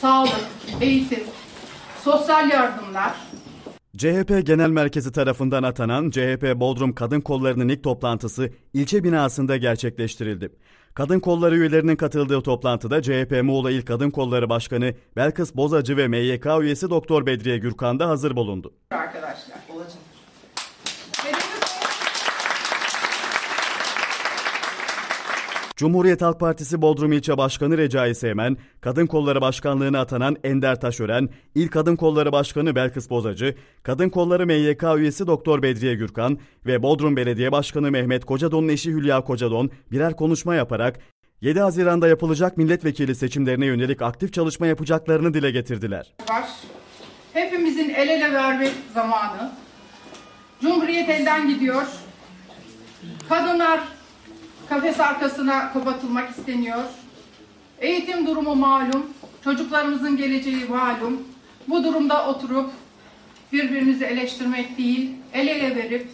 sağlık, eğitim, sosyal yardımlar, CHP Genel Merkezi tarafından atanan CHP Bodrum Kadın Kolları'nın ilk toplantısı ilçe binasında gerçekleştirildi. Kadın kolları üyelerinin katıldığı toplantıda CHP Muğla İl Kadın Kolları Başkanı Belkıs Bozacı ve MYK üyesi Doktor Bedriye Gürkan da hazır bulundu. Arkadaşlar olacak. Cumhuriyet Halk Partisi Bodrum İlçe Başkanı Recai Seymen, Kadın Kolları Başkanlığı'na atanan Ender Taşören, İl Kadın Kolları Başkanı Belkıs Bozacı, Kadın Kolları MYK üyesi Doktor Bedriye Gürkan ve Bodrum Belediye Başkanı Mehmet Kocadon'un eşi Hülya Kocadon birer konuşma yaparak 7 Haziran'da yapılacak milletvekili seçimlerine yönelik aktif çalışma yapacaklarını dile getirdiler. Hepimizin el ele verme zamanı. Cumhuriyet elden gidiyor. Kadınlar Kafes arkasına kapatılmak isteniyor. Eğitim durumu malum. Çocuklarımızın geleceği malum. Bu durumda oturup birbirimizi eleştirmek değil, el ele verip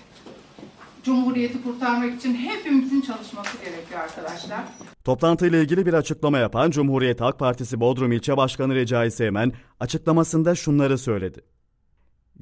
Cumhuriyeti kurtarmak için hepimizin çalışması gerekiyor arkadaşlar. Toplantıyla ilgili bir açıklama yapan Cumhuriyet Halk Partisi Bodrum İlçe Başkanı Recai Seymen açıklamasında şunları söyledi.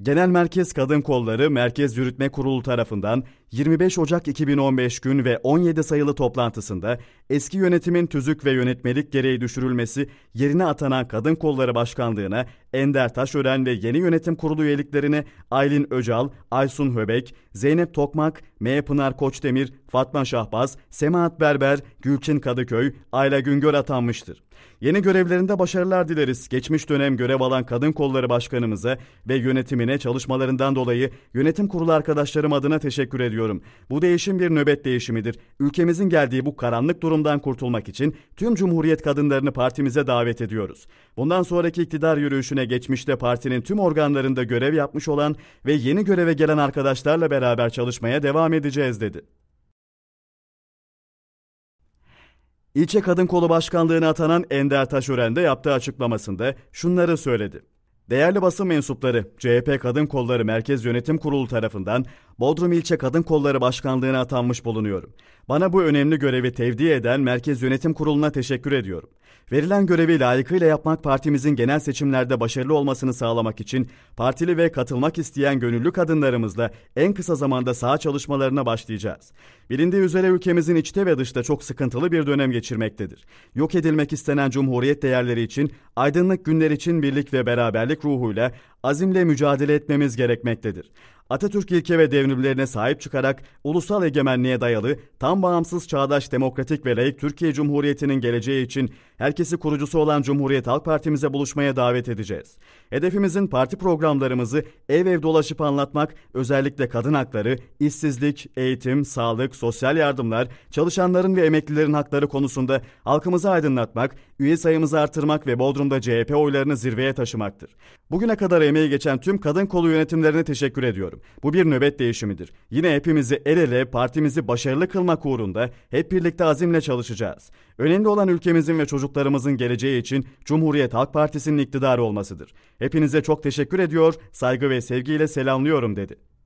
Genel Merkez Kadın Kolları Merkez Yürütme Kurulu tarafından 25 Ocak 2015 gün ve 17 sayılı toplantısında eski yönetimin tüzük ve yönetmelik gereği düşürülmesi yerine atanan Kadın Kolları Başkanlığı'na Ender Taşören ve yeni yönetim kurulu üyeliklerine Aylin Öcal, Aysun Höbek, Zeynep Tokmak, M. Pınar Koçdemir, Fatma Şahbaz, Semaat Berber, Gülçin Kadıköy, Ayla Güngör atanmıştır. Yeni görevlerinde başarılar dileriz. Geçmiş dönem görev alan Kadın Kolları Başkanımıza ve yönetimine çalışmalarından dolayı yönetim kurulu arkadaşlarım adına teşekkür ediyorum ediyorum. Bu değişim bir nöbet değişimidir. Ülkemizin geldiği bu karanlık durumdan kurtulmak için tüm Cumhuriyet kadınlarını partimize davet ediyoruz. Bundan sonraki iktidar yürüyüşüne geçmişte partinin tüm organlarında görev yapmış olan ve yeni göreve gelen arkadaşlarla beraber çalışmaya devam edeceğiz dedi. İlçe Kadın Kolu Başkanlığı'na atanan Ender Taşören de yaptığı açıklamasında şunları söyledi. Değerli basın mensupları, CHP Kadın Kolları Merkez Yönetim Kurulu tarafından Bodrum İlçe Kadın Kolları Başkanlığı'na atanmış bulunuyorum. Bana bu önemli görevi tevdi eden Merkez Yönetim Kurulu'na teşekkür ediyorum. Verilen görevi layıkıyla yapmak partimizin genel seçimlerde başarılı olmasını sağlamak için partili ve katılmak isteyen gönüllü kadınlarımızla en kısa zamanda saha çalışmalarına başlayacağız. Bilindiği üzere ülkemizin içte ve dışta çok sıkıntılı bir dönem geçirmektedir. Yok edilmek istenen cumhuriyet değerleri için, aydınlık günler için birlik ve beraberlik ruhuyla azimle mücadele etmemiz gerekmektedir. Atatürk ilke ve devrimlerine sahip çıkarak ulusal egemenliğe dayalı, tam bağımsız çağdaş demokratik ve layık Türkiye Cumhuriyeti'nin geleceği için herkesi kurucusu olan Cumhuriyet Halk Partimize buluşmaya davet edeceğiz. Hedefimizin parti programlarımızı ev ev dolaşıp anlatmak, özellikle kadın hakları, işsizlik, eğitim, sağlık, sosyal yardımlar, çalışanların ve emeklilerin hakları konusunda halkımızı aydınlatmak, üye sayımızı artırmak ve Bodrum'da CHP oylarını zirveye taşımaktır. Bugüne kadar emeği geçen tüm kadın kolu yönetimlerine teşekkür ediyorum. Bu bir nöbet değişimidir. Yine hepimizi el ele partimizi başarılı kılmak uğrunda hep birlikte azimle çalışacağız. Önemli olan ülkemizin ve çocuk çocuklarımızın geleceği için Cumhuriyet Halk Partisi'nin iktidarı olmasıdır. Hepinize çok teşekkür ediyor, saygı ve sevgiyle selamlıyorum dedi.